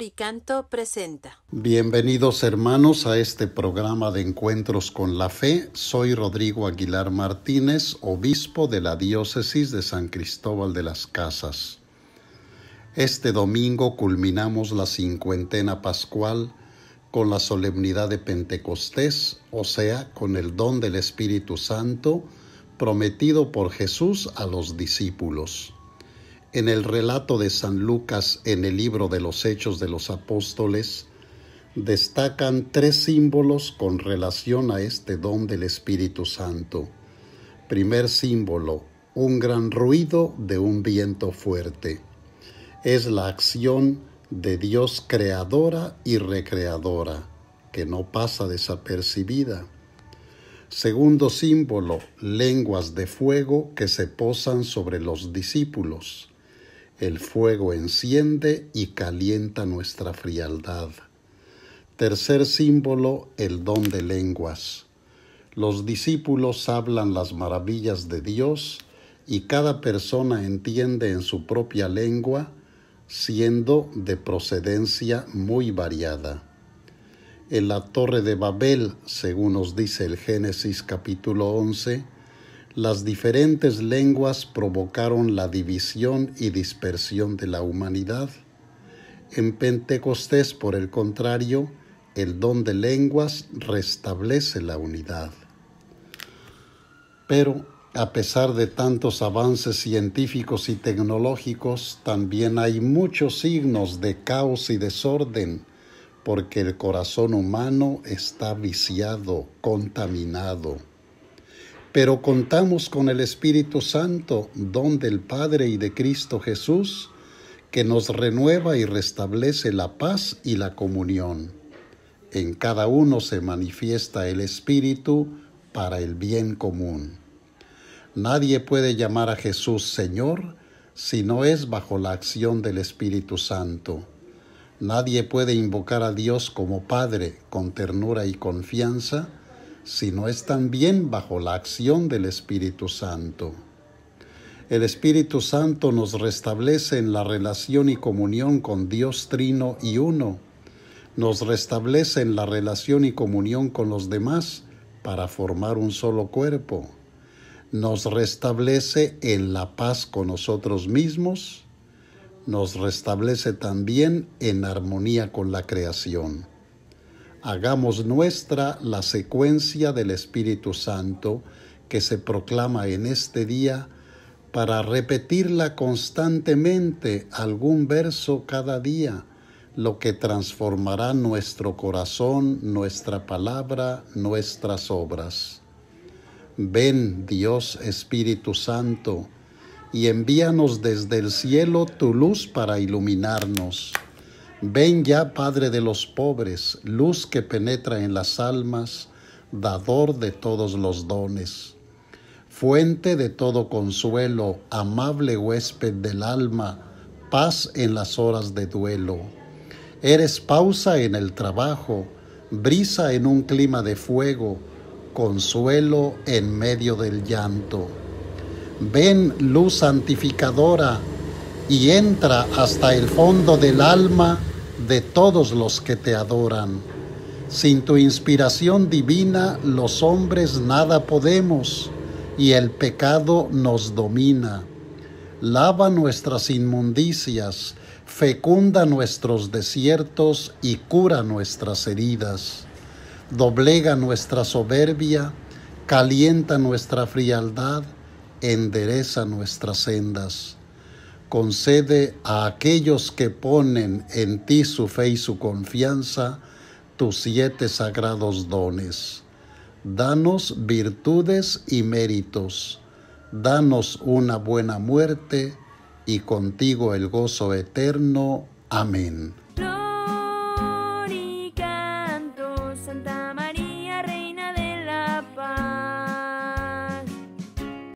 y Canto presenta. Bienvenidos hermanos a este programa de Encuentros con la Fe. Soy Rodrigo Aguilar Martínez, obispo de la diócesis de San Cristóbal de las Casas. Este domingo culminamos la cincuentena pascual con la solemnidad de Pentecostés, o sea, con el don del Espíritu Santo prometido por Jesús a los discípulos. En el relato de San Lucas en el libro de los Hechos de los Apóstoles, destacan tres símbolos con relación a este don del Espíritu Santo. Primer símbolo, un gran ruido de un viento fuerte. Es la acción de Dios creadora y recreadora, que no pasa desapercibida. Segundo símbolo, lenguas de fuego que se posan sobre los discípulos. El fuego enciende y calienta nuestra frialdad. Tercer símbolo, el don de lenguas. Los discípulos hablan las maravillas de Dios y cada persona entiende en su propia lengua, siendo de procedencia muy variada. En la torre de Babel, según nos dice el Génesis capítulo 11, las diferentes lenguas provocaron la división y dispersión de la humanidad. En Pentecostés, por el contrario, el don de lenguas restablece la unidad. Pero, a pesar de tantos avances científicos y tecnológicos, también hay muchos signos de caos y desorden, porque el corazón humano está viciado, contaminado pero contamos con el Espíritu Santo, don del Padre y de Cristo Jesús, que nos renueva y restablece la paz y la comunión. En cada uno se manifiesta el Espíritu para el bien común. Nadie puede llamar a Jesús Señor si no es bajo la acción del Espíritu Santo. Nadie puede invocar a Dios como Padre con ternura y confianza, sino es también bajo la acción del Espíritu Santo. El Espíritu Santo nos restablece en la relación y comunión con Dios Trino y Uno. Nos restablece en la relación y comunión con los demás para formar un solo cuerpo. Nos restablece en la paz con nosotros mismos. Nos restablece también en armonía con la creación hagamos nuestra la secuencia del Espíritu Santo que se proclama en este día para repetirla constantemente algún verso cada día, lo que transformará nuestro corazón, nuestra palabra, nuestras obras. Ven Dios Espíritu Santo, y envíanos desde el cielo tu luz para iluminarnos. Ven ya, Padre de los pobres, luz que penetra en las almas, dador de todos los dones, fuente de todo consuelo, amable huésped del alma, paz en las horas de duelo. Eres pausa en el trabajo, brisa en un clima de fuego, consuelo en medio del llanto. Ven, luz santificadora, y entra hasta el fondo del alma, de todos los que te adoran. Sin tu inspiración divina los hombres nada podemos y el pecado nos domina. Lava nuestras inmundicias, fecunda nuestros desiertos y cura nuestras heridas. Doblega nuestra soberbia, calienta nuestra frialdad, endereza nuestras sendas concede a aquellos que ponen en ti su fe y su confianza tus siete sagrados dones. Danos virtudes y méritos, danos una buena muerte y contigo el gozo eterno. Amén.